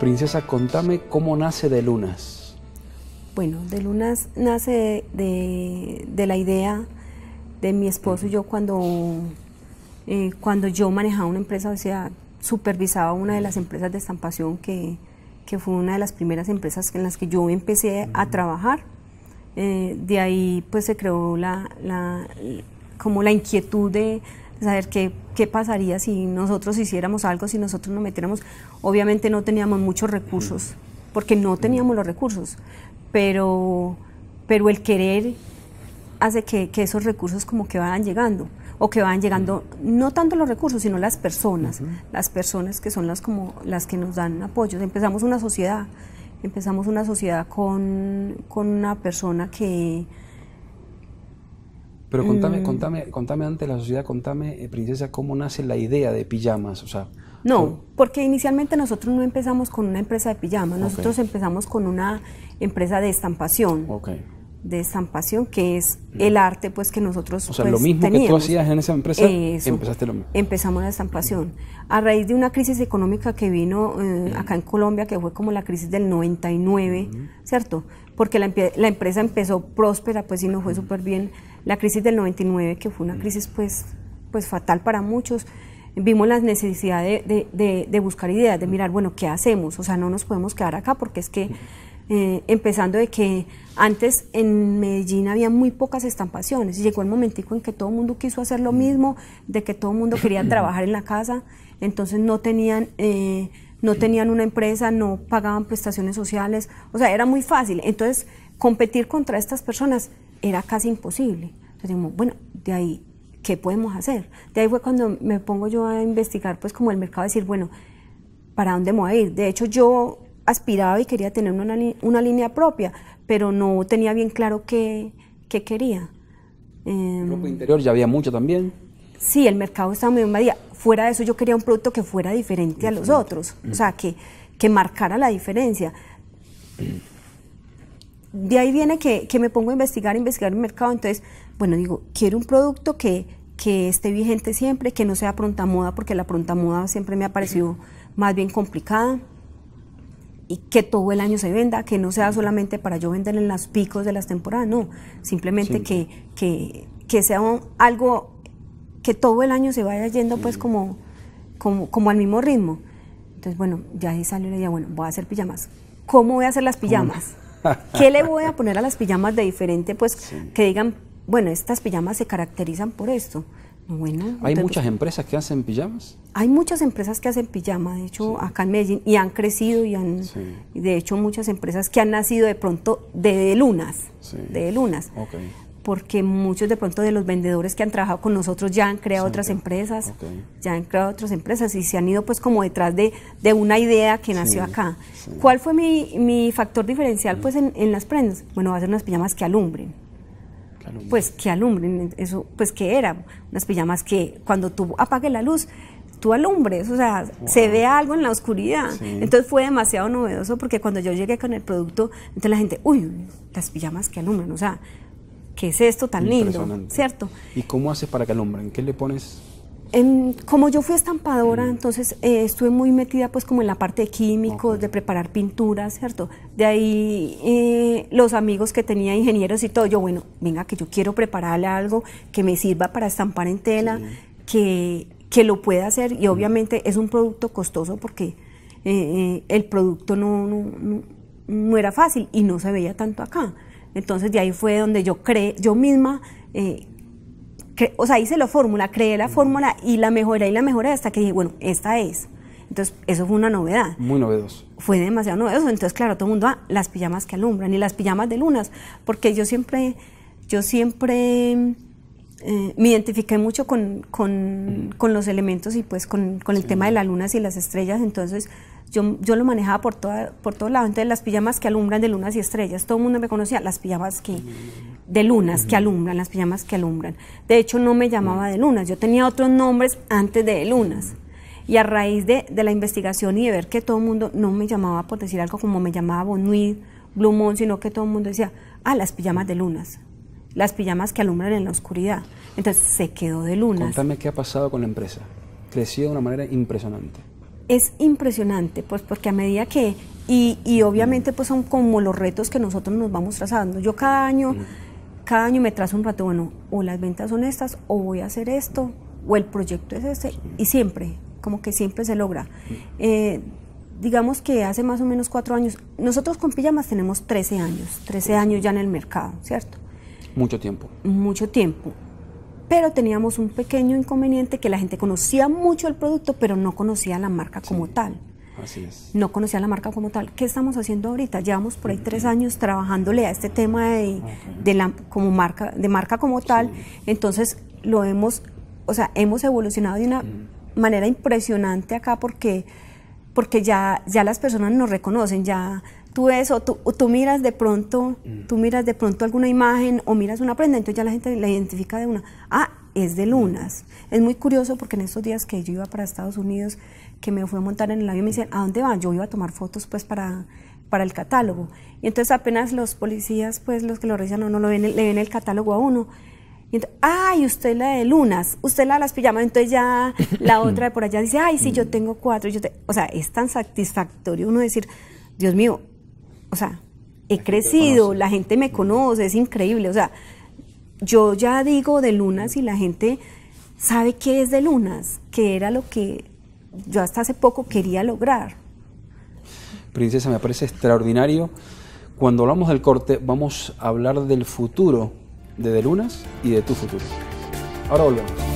Princesa, contame cómo nace de Lunas. Bueno, de Lunas nace de, la idea de mi esposo y yo cuando, eh, cuando yo manejaba una empresa, o sea, supervisaba una de las empresas de estampación que, fue una de las primeras empresas en las que yo empecé a trabajar. Eh, de ahí pues se creó la, como la inquietud de saber qué, qué pasaría si nosotros hiciéramos algo, si nosotros nos metiéramos. Obviamente no teníamos muchos recursos, porque no teníamos los recursos, pero, pero el querer hace que, esos recursos como que vayan llegando o que van llegando no tanto los recursos, sino las personas, las personas que son las como las que nos dan apoyo. Empezamos una sociedad, empezamos una sociedad con una persona que, pero contame, mm. contame, contame antes la sociedad, contame, eh, princesa, cómo nace la idea de pijamas, o sea. No, porque inicialmente nosotros no empezamos con una empresa de pijamas, nosotros empezamos con una empresa de estampación. Ok. De estampación, que es el arte pues que nosotros O sea, pues, lo mismo que tú hacías en esa empresa, empezaste lo mismo. Empezamos la estampación. A raíz de una crisis económica que vino eh, acá en Colombia, que fue como la crisis del 99, ¿cierto? Porque la, la empresa empezó próspera, pues sí no fue súper bien la crisis del 99, que fue una mm. crisis pues, pues fatal para muchos, vimos la necesidad de, buscar ideas, de mm. mirar, bueno, ¿qué hacemos? O sea, no nos podemos quedar acá porque es que, mm. eh, empezando de que antes en Medellín había muy pocas estampaciones y llegó el momentico en que todo el mundo quiso hacer lo mismo, de que todo el mundo quería trabajar en la casa, entonces no tenían... Eh, no tenían una empresa, no pagaban prestaciones sociales, o sea, era muy fácil. Entonces, competir contra estas personas era casi imposible. Entonces bueno, de ahí, ¿qué podemos hacer? De ahí fue cuando me pongo yo a investigar, pues como el mercado, decir, bueno, ¿para dónde me voy a ir? De hecho, yo aspiraba y quería tener una, una línea propia, pero no tenía bien claro qué, qué quería. Eh, ¿Ropa interior ya había mucho también? Sí, el mercado estaba muy invadido. Fuera de eso, yo quería un producto que fuera diferente, a los otros, o sea, que, que marcara la diferencia de ahí viene que, me pongo a investigar, investigar el mercado. Entonces, bueno, digo, quiero un producto que, esté vigente siempre, que no sea pronta moda, porque la pronta moda siempre me ha parecido más bien complicada. Y que todo el año se venda, que no sea solamente para yo vender en los picos de las temporadas, no, simplemente que, sea algo que todo el año se vaya yendo pues como, como, al mismo ritmo. Entonces, bueno, ya ahí salió la idea, bueno, voy a hacer pijamas. ¿Cómo voy a hacer las pijamas? ¿Qué le voy a poner a las pijamas de diferente? Pues que digan, bueno, estas pijamas se caracterizan por esto. Bueno, ¿Hay muchas empresas que hacen pijamas? Hay muchas empresas que hacen pijama, de hecho, acá en Medellín, y han crecido y han, de hecho, muchas empresas que han nacido de pronto de, lunas, de lunas porque muchos de pronto de los vendedores que han trabajado con nosotros ya han creado otras empresas, ya han creado otras empresas y se han ido pues como detrás de, de una idea que nació acá. ¿Cuál fue mi, mi factor diferencial pues en, en, las prendas? Bueno, va a ser unas pijamas que alumbren. Pues que alumbren, eso pues que era, unas pijamas que cuando tú apagues la luz, tú alumbres, o sea, se ve algo en la oscuridad. Entonces fue demasiado novedoso porque cuando yo llegué con el producto, entonces la gente, uy, las pijamas que alumbran, o sea, ¿qué es esto tan lindo? ¿Cierto? ¿Y cómo haces para que alumbren? ¿Qué le pones? como yo fui estampadora, mm. entonces eh, estuve muy metida pues como en la parte de químicos, de preparar pinturas, ¿cierto? De ahí eh, los amigos que tenía ingenieros y todo, yo bueno, venga que yo quiero prepararle algo que me sirva para estampar en tela, que, lo pueda hacer y mm. obviamente es un producto costoso porque eh, eh, el producto no no, no, no, era fácil y no se veía tanto acá. Entonces de ahí fue donde yo creé, yo misma, eh, o sea, hice la fórmula, creé la fórmula y la mejoré y la mejoré hasta que dije, bueno, esta es. Entonces, eso fue una novedad. Muy novedoso. Fue demasiado novedoso. Entonces, claro, todo el mundo, ah, las pijamas que alumbran y las pijamas de lunas, porque yo siempre, yo siempre eh, me identifiqué mucho con, con, los elementos y pues con, el tema de las lunas y las estrellas, entonces yo, yo lo manejaba por, toda, por todo lado, entonces las pijamas que alumbran de lunas y estrellas, todo el mundo me conocía, las pijamas que, de lunas que alumbran, las pijamas que alumbran. De hecho no me llamaba de lunas, yo tenía otros nombres antes de, lunas. Y a raíz de, la investigación y de ver que todo el mundo no me llamaba por decir algo como me llamaba Bonuit, Blumón, sino que todo el mundo decía, ah, las pijamas de lunas las pijamas que alumbran en la oscuridad. Entonces se quedó de luna. Cuéntame qué ha pasado con la empresa. Creció de una manera impresionante. Es impresionante, pues porque a medida que, y, obviamente pues son como los retos que nosotros nos vamos trazando. Yo cada año, cada año me trazo un rato, bueno, o las ventas son estas, o voy a hacer esto, o el proyecto es este, y siempre, como que siempre se logra. Eh, digamos que hace más o menos cuatro años, nosotros con pijamas tenemos 13 años, 13 años ya en el mercado, ¿cierto? Mucho tiempo. Mucho tiempo. Pero teníamos un pequeño inconveniente que la gente conocía mucho el producto, pero no conocía la marca como tal. Así es. No conocía la marca como tal. ¿Qué estamos haciendo ahorita? Llevamos por ahí tres años trabajándole a este tema de, la, como marca, de marca como tal. Entonces lo hemos, o sea, hemos evolucionado de una manera impresionante acá porque, porque ya, ya las personas nos reconocen, ya tú ves o tú, miras de pronto, mm. tú miras de pronto alguna imagen o miras una prenda, entonces ya la gente la identifica de una. Ah, es de mm. lunas. Es muy curioso porque en estos días que yo iba para Estados Unidos, que me fui a montar en el avión, me dicen, ¿a dónde van? Yo iba a tomar fotos pues para, para el catálogo. Y entonces apenas los policías, pues los que lo revisan, no, no lo ven, le ven el catálogo a uno. Y entonces, ay, usted la de lunas, usted la de las pijamas, entonces ya la otra de por allá dice, ay, sí, yo mm. tengo cuatro. Yo te... O sea, es tan satisfactorio uno decir, Dios mío, o sea, he crecido, la gente me conoce, es increíble, o sea, yo ya digo de lunas y la gente sabe qué es de lunas, que era lo que yo hasta hace poco quería lograr. Princesa, me parece extraordinario. Cuando hablamos del corte, vamos a hablar del futuro de De Lunas y de tu futuro. Ahora volvemos.